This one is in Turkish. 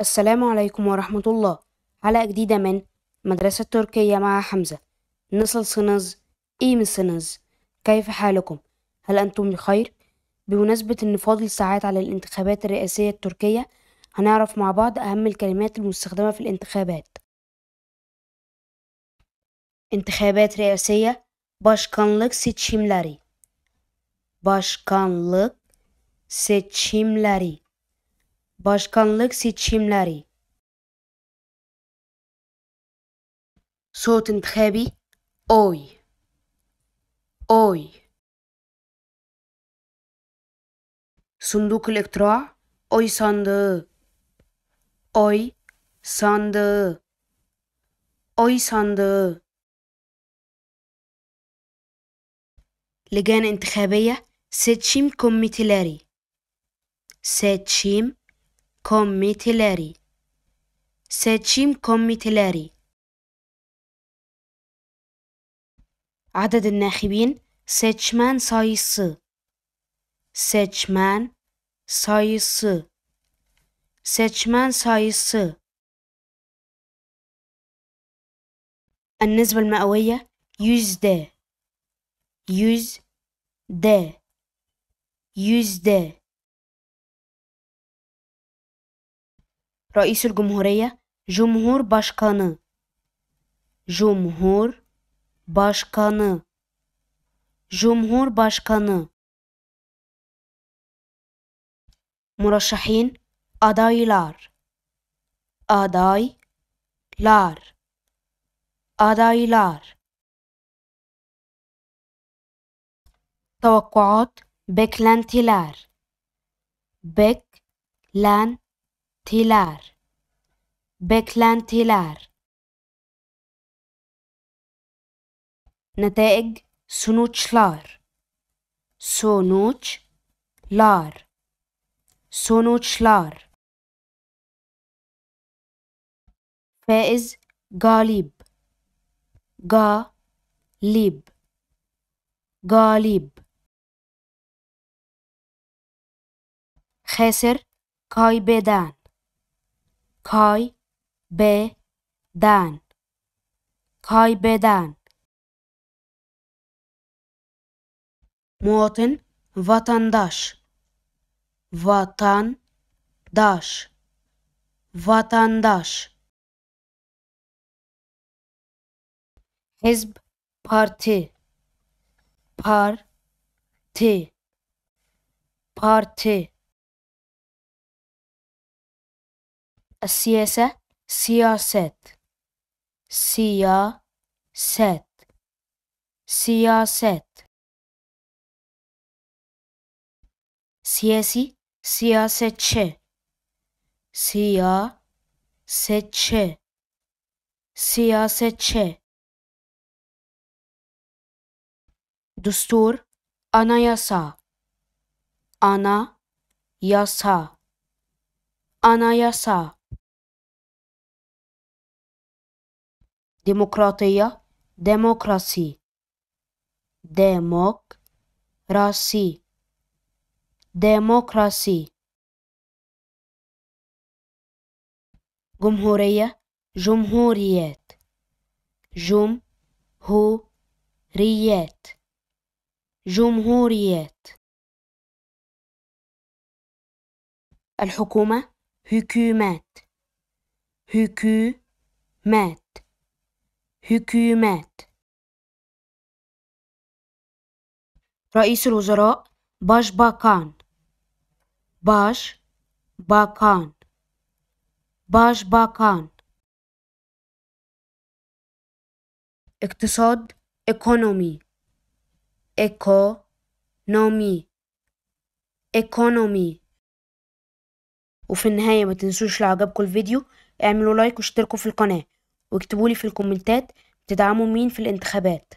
السلام عليكم ورحمة الله حلقة جديدة من مدرسة تركية مع حمزة نصل سنز إيم سنز كيف حالكم؟ هل أنتم بخير؟ بمناسبة إن فاضل ساعات على الانتخابات الرئاسية التركية هنعرف مع بعض أهم الكلمات المستخدمة في الانتخابات انتخابات رئاسية باشكانلك seçimleri باشكانلك seçimleri başkanlık seçimleri. Sot intikhabi oy. Oy. Sunduk elektra oy sandığı. Oy sandığı. Oy sandığı. Ligan intikhabiye seçim komiteleri. Seçim commitelari ساتشيم كوميتلاري عدد الناخبين ساتشمان سايس ساتشمان سايس ساتشمان سايس النسبة المئوية يوز يوز يزدى يوز ده. رئيس الجمهورية جمهور başkanı جمهور başkanı جمهور başkanı مرشحين adaylar adaylar adaylar توقعات beklentiler beklentiler tiler beklentiler netaig sonuçlar sonuçlar sonuçlar faiz galib galib galib خسر kaybeden Kaybeden, kaybeden muatin vatandaş vatandaş vatandaş hizb parti parti parti siyase siyaset siyaset siyaset siyasi siyasetçi siyasetçi siyasetçi Düstur, anayasa, ana, yasa, anayasa. ديمقراطية ديموكراسي ديموك راسي ديموكراسي جمهورية جمهوريات جمهوريات جمهوريات الحكومة هكومات هكومات hükümet رئيس الوزراء başbakan baş bakan başbakan اقتصاد ekonomi نومي ايكونومي وفي النهاية ما تنسوش لو عجبكم الفيديو اعملوا لايك واشتركوا في القناة واكتبولي في الكومنتات بتدعموا مين في الانتخابات